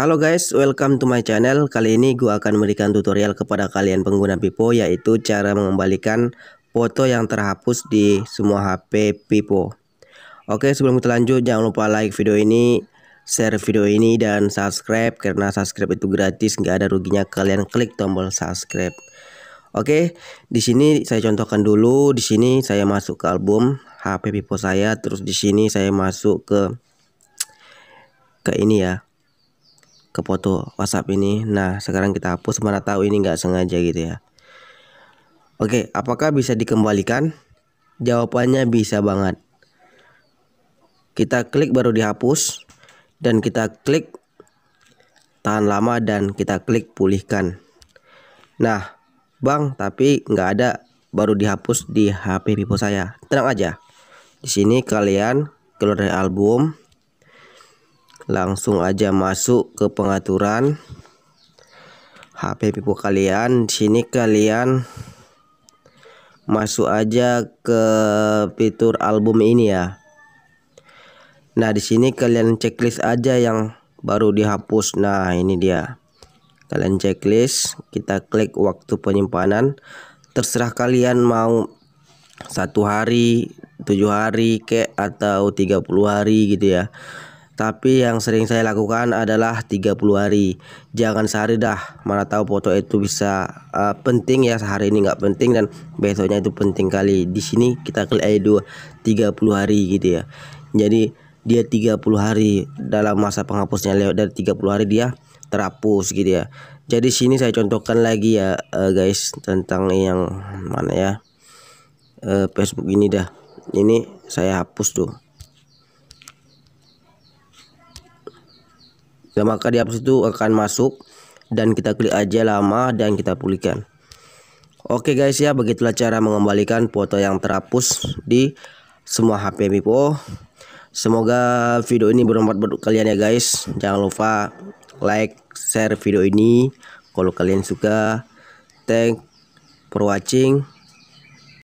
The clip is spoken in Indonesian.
Halo guys, welcome to my channel. Kali ini gua akan memberikan tutorial kepada kalian pengguna Vivo yaitu cara mengembalikan foto yang terhapus di semua HP Vivo. Oke, sebelum kita lanjut jangan lupa like video ini, share video ini dan subscribe karena subscribe itu gratis, nggak ada ruginya kalian klik tombol subscribe. Oke, di sini saya contohkan dulu. Di sini saya masuk ke album HP Vivo saya, terus di sini saya masuk ke ke ini ya, ke foto WhatsApp ini. Nah, sekarang kita hapus mana tahu ini nggak sengaja gitu ya. Oke, apakah bisa dikembalikan? Jawabannya bisa banget. Kita klik baru dihapus dan kita klik tahan lama dan kita klik pulihkan. Nah, Bang, tapi nggak ada baru dihapus di HP Vivo saya. Tenang aja. Di sini kalian keluar dari album, langsung aja masuk ke pengaturan HP Vivo kalian di sini kalian masuk aja ke fitur album ini ya nah di sini kalian checklist aja yang baru dihapus nah ini dia kalian checklist kita klik waktu penyimpanan terserah kalian mau satu hari tujuh hari ke atau 30 hari gitu ya tapi yang sering saya lakukan adalah 30 hari. Jangan sehari dah. Mana tahu foto itu bisa uh, penting ya sehari ini nggak penting dan besoknya itu penting kali. Di sini kita klik aja dua 30 hari gitu ya. Jadi dia 30 hari dalam masa penghapusnya lewat dari 30 hari dia terhapus gitu ya. Jadi sini saya contohkan lagi ya uh, guys tentang yang mana ya. Uh, Facebook ini dah. Ini saya hapus tuh. ya, maka di dihapus itu akan masuk dan kita klik aja lama dan kita pulihkan Oke guys ya begitulah cara mengembalikan foto yang terhapus di semua HP Mipo Semoga video ini bermanfaat buat kalian ya guys Jangan lupa like share video ini kalau kalian suka Thank for watching